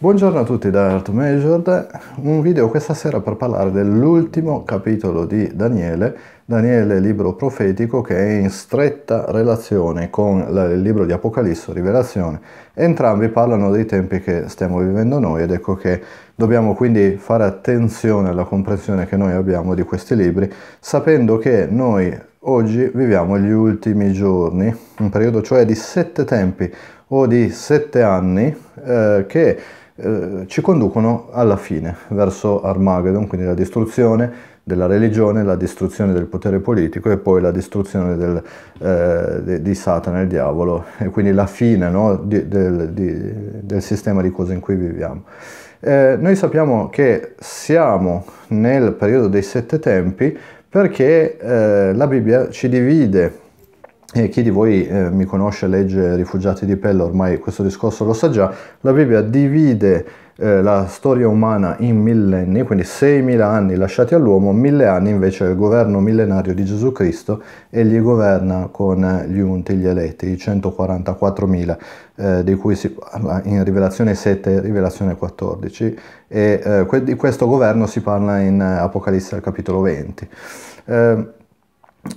Buongiorno a tutti da Art Measured, un video questa sera per parlare dell'ultimo capitolo di Daniele, Daniele libro profetico che è in stretta relazione con il libro di Apocalisse, Rivelazione, entrambi parlano dei tempi che stiamo vivendo noi ed ecco che dobbiamo quindi fare attenzione alla comprensione che noi abbiamo di questi libri, sapendo che noi oggi viviamo gli ultimi giorni, un periodo cioè di sette tempi, o di sette anni eh, che eh, ci conducono alla fine, verso Armageddon, quindi la distruzione della religione, la distruzione del potere politico e poi la distruzione del, eh, di, di Satana, il diavolo, e quindi la fine no, di, del, di, del, sistema di cose in cui viviamo. Eh, noi sappiamo che siamo nel periodo dei sette tempi perché eh, la Bibbia ci divide e chi di voi eh, mi conosce legge Rifugiati di Pella, ormai questo discorso lo sa già, la Bibbia divide eh, la storia umana in millenni, quindi 6.000 anni lasciati all'uomo, 1.000 anni invece il governo millenario di Gesù Cristo, e egli governa con gli unti, gli eletti, i 144.000, eh, di cui si parla in Rivelazione 7 e Rivelazione eh, 14, e que- di questo governo si parla in eh, Apocalisse al capitolo 20.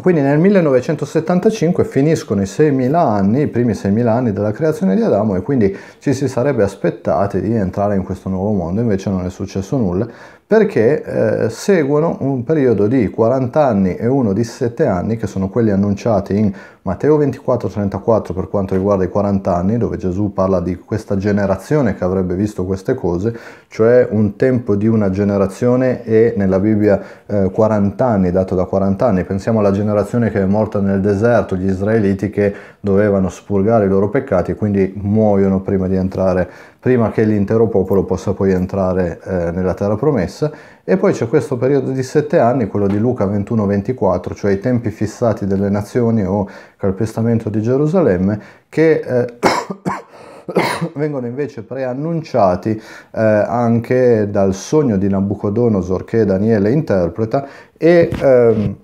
Quindi nel 1975 finiscono i 6.000 anni, i primi 6.000 anni della creazione di Adamo e quindi ci si sarebbe aspettati di entrare in questo nuovo mondo, invece non è successo nulla perché eh, seguono un periodo di 40 anni e uno di 7 anni, che sono quelli annunciati in Matteo 24-34 per quanto riguarda i 40 anni, dove Gesù parla di questa generazione che avrebbe visto queste cose, cioè un tempo di una generazione e nella Bibbia eh, 40 anni, dato da 40 anni. Pensiamo alla generazione che è morta nel deserto, gli israeliti che dovevano spurgare i loro peccati e quindi muoiono prima di entrare prima che l'intero popolo possa poi entrare eh, nella terra promessa e poi c'è questo periodo di sette anni, quello di Luca 21-24, cioè i tempi fissati delle nazioni o calpestamento di Gerusalemme, che eh, vengono invece preannunciati eh, anche dal sogno di Nabucodonosor che Daniele interpreta e ehm,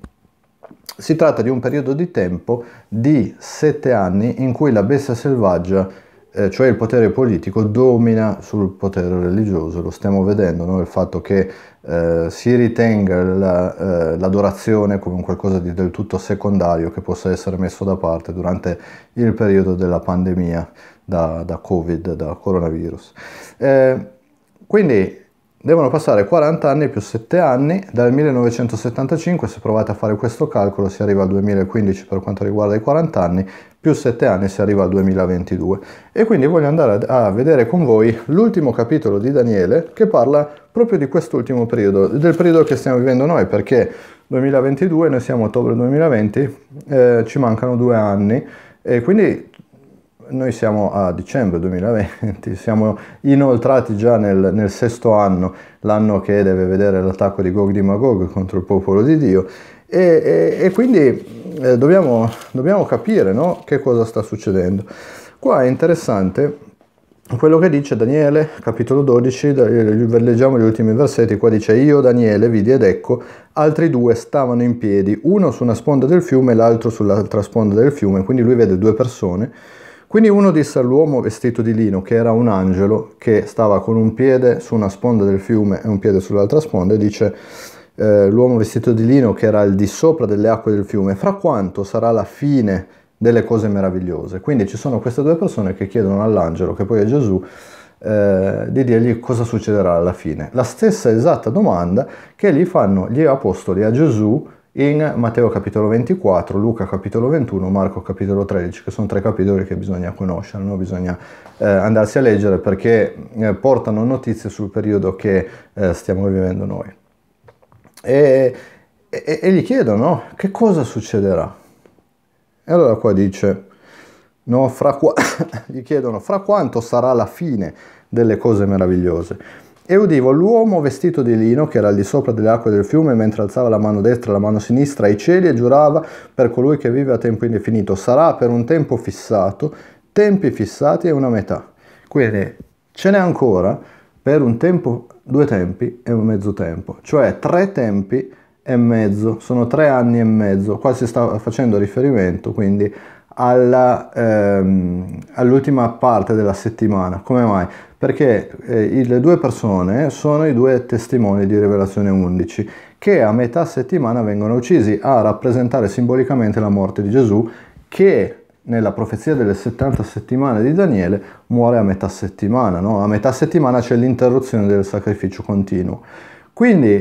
si tratta di un periodo di tempo di sette anni in cui la bestia selvaggia eh, cioè il potere politico domina sul potere religioso, lo stiamo vedendo, no? il fatto che eh, si ritenga la, eh, l'adorazione come un qualcosa di del tutto secondario che possa essere messo da parte durante il periodo della pandemia da, da Covid, da coronavirus. Eh, quindi Devono passare 40 anni più 7 anni, dal 1975 se provate a fare questo calcolo si arriva al 2015 per quanto riguarda i 40 anni, più 7 anni si arriva al 2022. E quindi voglio andare a vedere con voi l'ultimo capitolo di Daniele che parla proprio di quest'ultimo periodo, del periodo che stiamo vivendo noi, perché 2022, noi siamo ottobre 2020, eh, ci mancano due anni e quindi noi siamo a dicembre 2020, siamo inoltrati già nel, nel sesto anno, l'anno che deve vedere l'attacco di Gog di Magog contro il popolo di Dio, e, e, e quindi eh, dobbiamo, dobbiamo, capire no, che cosa sta succedendo. Qua è interessante quello che dice Daniele, capitolo 12, eh, leggiamo gli ultimi versetti, qua dice io Daniele vidi ed ecco, altri due stavano in piedi, uno su una sponda del fiume e l'altro sull'altra sponda del fiume, quindi lui vede due persone quindi uno disse all'uomo vestito di lino, che era un angelo, che stava con un piede su una sponda del fiume e un piede sull'altra sponda, e dice eh, l'uomo vestito di lino che era al di sopra delle acque del fiume, fra quanto sarà la fine delle cose meravigliose. Quindi ci sono queste due persone che chiedono all'angelo, che poi è Gesù, eh, di dirgli cosa succederà alla fine. La stessa esatta domanda che gli fanno gli apostoli a Gesù in Matteo capitolo 24, Luca capitolo 21, Marco capitolo 13, che sono tre capitoli che bisogna conoscere, no? bisogna eh, andarsi a leggere perché eh, portano notizie sul periodo che eh, stiamo vivendo noi. E, e, e gli chiedono che cosa succederà. E allora qua dice, no, fra qua... gli chiedono fra quanto sarà la fine delle cose meravigliose e udivo l'uomo vestito di lino che era al di sopra delle acque del fiume mentre alzava la mano destra e la mano sinistra ai cieli e giurava per colui che vive a tempo indefinito sarà per un tempo fissato tempi fissati e una metà quindi ce n'è ancora per un tempo due tempi e un mezzo tempo cioè tre tempi e mezzo sono tre anni e mezzo qua si sta facendo riferimento quindi Ehm, all'ultima ehm, all parte della settimana. Come mai? Perché eh, le due persone sono i due testimoni di Rivelazione 11 che a metà settimana vengono uccisi a rappresentare simbolicamente la morte di Gesù che nella profezia delle 70 settimane di Daniele muore a metà settimana, no? a metà settimana c'è l'interruzione del sacrificio continuo. Quindi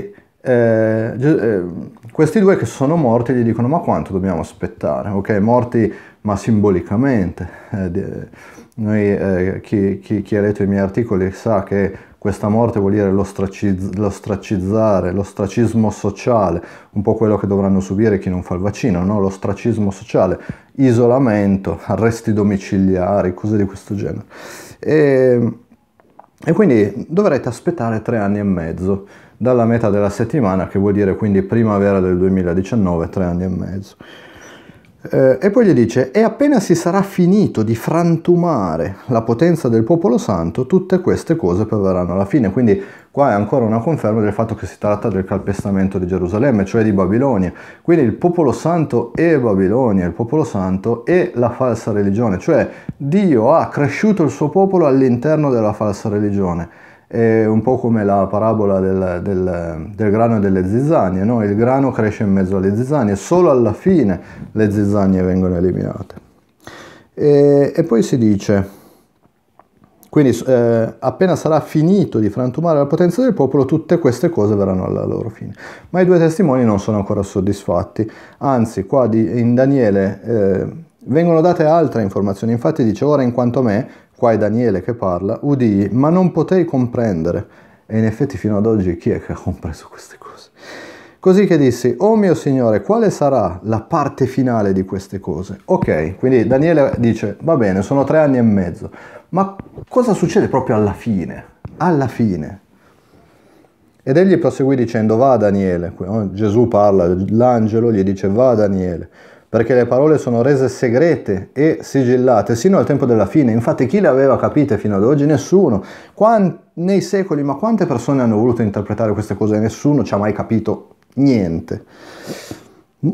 eh, eh questi due che sono morti gli dicono ma quanto dobbiamo aspettare? Ok, morti ma simbolicamente. Eh, eh, noi, eh, chi, chi, chi, ha letto i miei articoli sa che questa morte vuol dire l'ostracizzare, l'ostracismo sociale, un po' quello che dovranno subire chi non fa il vaccino, no? l'ostracismo sociale, isolamento, arresti domiciliari, cose di questo genere. E, e quindi dovrete aspettare tre anni e mezzo dalla metà della settimana, che vuol dire quindi primavera del 2019, tre anni e mezzo. Eh, e poi gli dice, e appena si sarà finito di frantumare la potenza del popolo santo, tutte queste cose perverranno alla fine. Quindi qua è ancora una conferma del fatto che si tratta del calpestamento di Gerusalemme, cioè di Babilonia. Quindi il popolo santo e Babilonia, il popolo santo e la falsa religione, cioè Dio ha cresciuto il suo popolo all'interno della falsa religione è un po' come la parabola del, del, del grano e delle zizzanie, no? il grano cresce in mezzo alle zizzanie, solo alla fine le zizzanie vengono eliminate. E, e poi si dice, quindi eh, appena sarà finito di frantumare la potenza del popolo, tutte queste cose verranno alla loro fine. Ma i due testimoni non sono ancora soddisfatti, anzi qua di, in Daniele... Eh, vengono date altre informazioni, infatti dice ora in quanto me qua è Daniele che parla, udii, ma non potei comprendere. E in effetti fino ad oggi chi è che ha compreso queste cose? Così che dissi, oh mio Signore, quale sarà la parte finale di queste cose? Ok, quindi Daniele dice, va bene, sono tre anni e mezzo, ma cosa succede proprio alla fine? Alla fine. Ed egli proseguì dicendo, va Daniele, oh, Gesù parla, l'angelo gli dice, va Daniele perché le parole sono rese segrete e sigillate sino al tempo della fine. Infatti chi le aveva capite fino ad oggi? Nessuno. Quant- nei secoli, ma quante persone hanno voluto interpretare queste cose? Nessuno ci ha mai capito niente.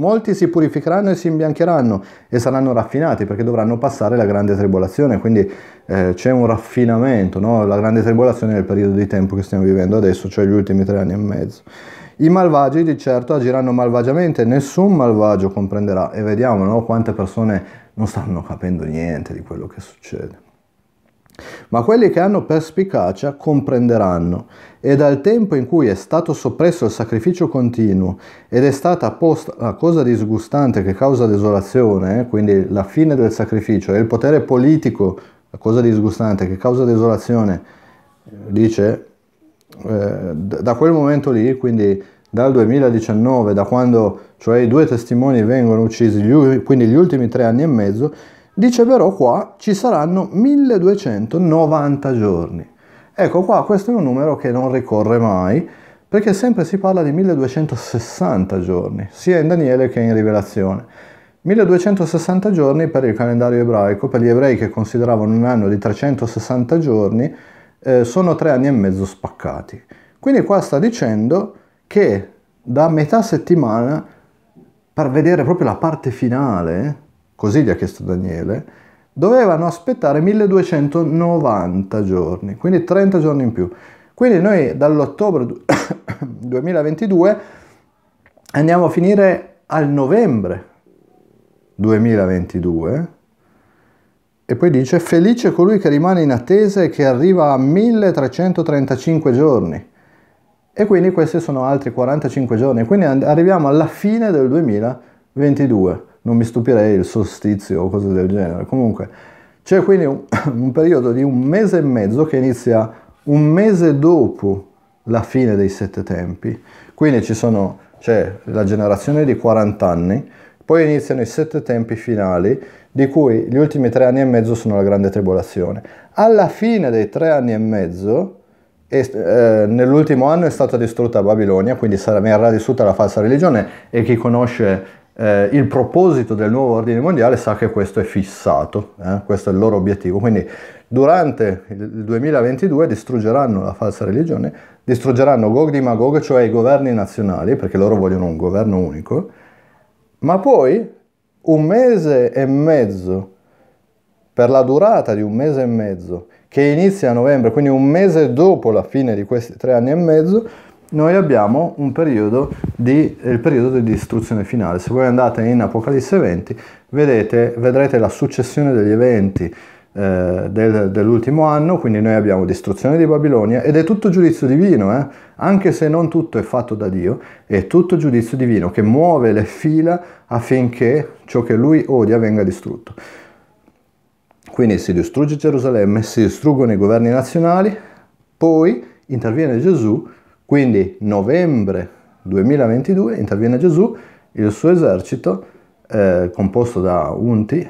Molti si purificheranno e si imbiancheranno e saranno raffinati perché dovranno passare la grande tribolazione, quindi eh, c'è un raffinamento, no? la grande tribolazione è il periodo di tempo che stiamo vivendo adesso, cioè gli ultimi tre anni e mezzo. I malvagi di certo agiranno malvagiamente, nessun malvagio comprenderà e vediamo no, quante persone non stanno capendo niente di quello che succede. Ma quelli che hanno perspicacia comprenderanno e dal tempo in cui è stato soppresso il sacrificio continuo ed è stata posta la cosa disgustante che causa desolazione, eh, quindi la fine del sacrificio e il potere politico, la cosa disgustante che causa desolazione, dice eh, da quel momento lì, quindi dal 2019, da quando cioè i due testimoni vengono uccisi, gli, quindi gli ultimi tre anni e mezzo, dice però qua ci saranno 1290 giorni. Ecco qua, questo è un numero che non ricorre mai, perché sempre si parla di 1260 giorni, sia in Daniele che in Rivelazione. 1260 giorni per il calendario ebraico, per gli ebrei che consideravano un anno di 360 giorni, eh, sono tre anni e mezzo spaccati. Quindi qua sta dicendo che da metà settimana, per vedere proprio la parte finale, così gli ha chiesto Daniele, dovevano aspettare 1290 giorni, quindi 30 giorni in più. Quindi noi dall'ottobre 2022 andiamo a finire al novembre 2022 e poi dice, felice colui che rimane in attesa e che arriva a 1335 giorni. E quindi questi sono altri 45 giorni, quindi arriviamo alla fine del 2022. Non mi stupirei il solstizio o cose del genere. Comunque, c'è quindi un, un periodo di un mese e mezzo che inizia un mese dopo la fine dei sette tempi. Quindi ci sono, c'è la generazione di 40 anni, poi iniziano i sette tempi finali di cui gli ultimi tre anni e mezzo sono la grande tribolazione. Alla fine dei tre anni e mezzo, e, eh, nell'ultimo anno è stata distrutta Babilonia, quindi sarà, verrà distrutta la falsa religione e chi conosce eh, il proposito del nuovo ordine mondiale sa che questo è fissato, eh? questo è il loro obiettivo. Quindi durante il 2022 distruggeranno la falsa religione, distruggeranno Gog di Magog, cioè i governi nazionali, perché loro vogliono un governo unico, ma poi un mese e mezzo, per la durata di un mese e mezzo, che inizia a novembre, quindi un mese dopo la fine di questi tre anni e mezzo, noi abbiamo un periodo di, il periodo di distruzione finale. Se voi andate in Apocalisse 20, vedete, vedrete la successione degli eventi eh, del, dell'ultimo anno, quindi noi abbiamo distruzione di Babilonia ed è tutto giudizio divino, eh? anche se non tutto è fatto da Dio, è tutto giudizio divino che muove le fila affinché ciò che lui odia venga distrutto. Quindi si distrugge Gerusalemme, si distruggono i governi nazionali, poi interviene Gesù, quindi novembre 2022 interviene Gesù, il suo esercito eh, composto da unti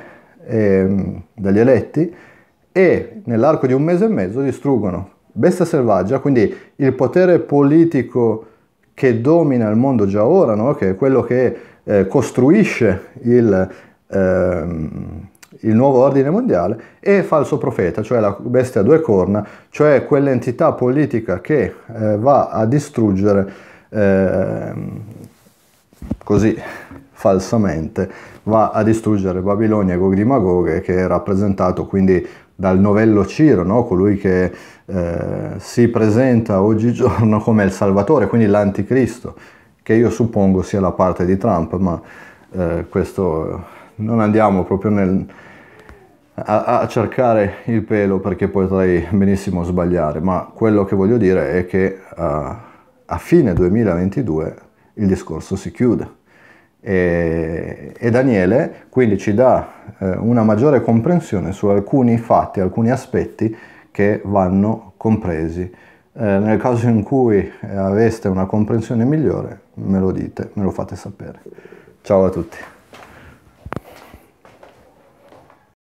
eh, dagli eletti e nell'arco di un mese e mezzo distruggono Bestia Selvaggia, quindi il potere politico che domina il mondo già ora, no? che è quello che eh, costruisce il, ehm, il, nuovo ordine mondiale, e Falso Profeta, cioè la bestia a due corna, cioè quell'entità politica che eh, va a distruggere ehm, così falsamente va a distruggere Babilonia con Grimagore che è rappresentato quindi dal novello Ciro, no? colui che eh, si presenta oggigiorno come il Salvatore, quindi l'Anticristo, che io suppongo sia la parte di Trump, ma eh, questo eh, non andiamo proprio nel, a, a, cercare il pelo perché potrei benissimo sbagliare, ma quello che voglio dire è che uh, a fine 2022 il discorso si chiude e, e Daniele quindi ci dà eh, una maggiore comprensione su alcuni fatti, alcuni aspetti che vanno compresi. Eh, nel caso in cui eh, aveste una comprensione migliore me lo dite, me lo fate sapere. Ciao a tutti.